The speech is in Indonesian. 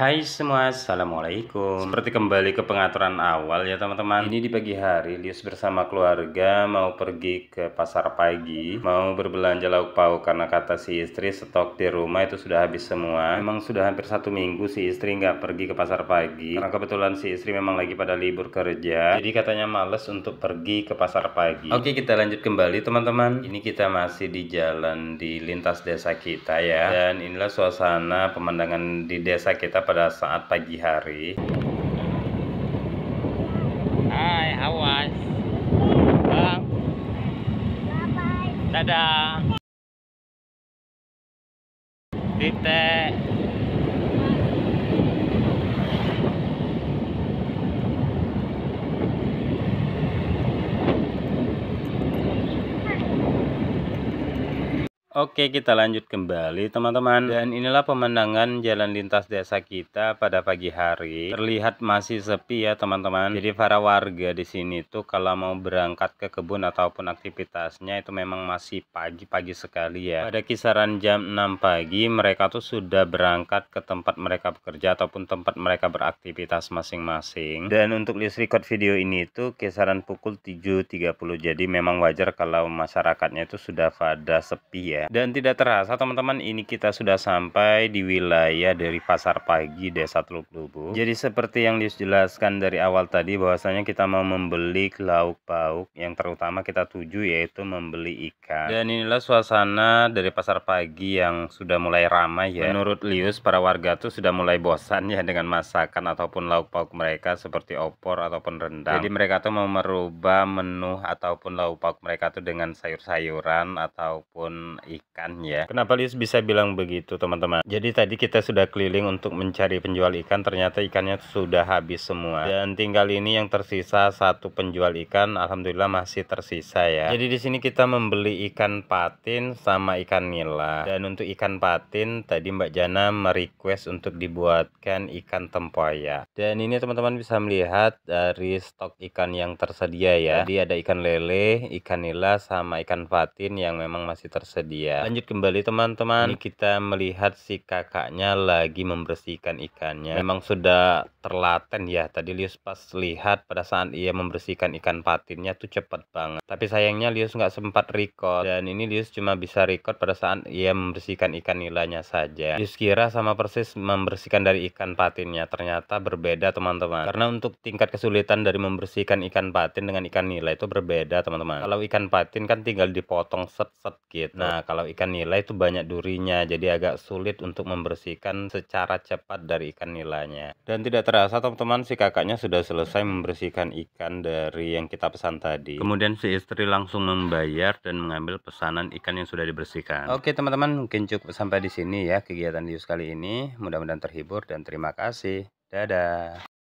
Hai semua, Assalamualaikum Seperti kembali ke pengaturan awal ya teman-teman Ini di pagi hari, Lius bersama keluarga mau pergi ke pasar pagi Mau berbelanja lauk pauk karena kata si istri stok di rumah itu sudah habis semua Memang sudah hampir satu minggu si istri nggak pergi ke pasar pagi Karena kebetulan si istri memang lagi pada libur kerja Jadi katanya males untuk pergi ke pasar pagi Oke kita lanjut kembali teman-teman Ini kita masih di jalan di lintas desa kita ya Dan inilah suasana pemandangan di desa kita pada saat pagi hari. Hai, awas. Bang. Dadah. Titik. Oke, kita lanjut kembali teman-teman. Dan inilah pemandangan jalan lintas desa kita pada pagi hari. Terlihat masih sepi ya teman-teman. Jadi para warga di sini tuh kalau mau berangkat ke kebun ataupun aktivitasnya itu memang masih pagi-pagi sekali ya. Pada kisaran jam 6 pagi mereka tuh sudah berangkat ke tempat mereka bekerja ataupun tempat mereka beraktivitas masing-masing. Dan untuk list record video ini tuh kisaran pukul 7.30. Jadi memang wajar kalau masyarakatnya itu sudah pada sepi ya. Dan tidak terasa teman-teman ini kita sudah sampai di wilayah dari pasar pagi desa Teluk Lubu Jadi seperti yang dijelaskan dari awal tadi bahwasanya kita mau membeli lauk pauk Yang terutama kita tuju yaitu membeli ikan Dan inilah suasana dari pasar pagi yang sudah mulai ramai ya Menurut Lius para warga tuh sudah mulai bosan ya dengan masakan ataupun lauk pauk mereka seperti opor ataupun rendang Jadi mereka tuh mau merubah menu ataupun lauk pauk mereka tuh dengan sayur-sayuran ataupun ikan ya. Kenapa Lius bisa bilang begitu teman-teman? Jadi tadi kita sudah keliling untuk mencari penjual ikan, ternyata ikannya sudah habis semua. Dan tinggal ini yang tersisa satu penjual ikan, alhamdulillah masih tersisa ya. Jadi di sini kita membeli ikan patin sama ikan nila. Dan untuk ikan patin tadi Mbak Jana merequest untuk dibuatkan ikan tempoyak. Dan ini teman-teman bisa melihat dari stok ikan yang tersedia ya. Jadi ada ikan lele, ikan nila sama ikan patin yang memang masih tersedia Iya. Lanjut kembali teman-teman, kita melihat si kakaknya lagi membersihkan ikannya. Ya. Memang sudah terlaten ya. Tadi Lius pas lihat pada saat ia membersihkan ikan patinnya tuh cepet banget. Tapi sayangnya Lius nggak sempat record dan ini Lius cuma bisa record pada saat ia membersihkan ikan nilainya saja. Lius kira sama persis membersihkan dari ikan patinnya. Ternyata berbeda teman-teman. Karena untuk tingkat kesulitan dari membersihkan ikan patin dengan ikan nila itu berbeda teman-teman. Kalau ikan patin kan tinggal dipotong set-set gitu. Nah, kalau ikan nila itu banyak durinya, jadi agak sulit untuk membersihkan secara cepat dari ikan nilanya. Dan tidak terasa teman-teman si kakaknya sudah selesai membersihkan ikan dari yang kita pesan tadi. Kemudian si istri langsung membayar dan mengambil pesanan ikan yang sudah dibersihkan. Oke teman-teman, mungkin cukup sampai di sini ya kegiatan Yus kali ini. Mudah-mudahan terhibur dan terima kasih. Dadah.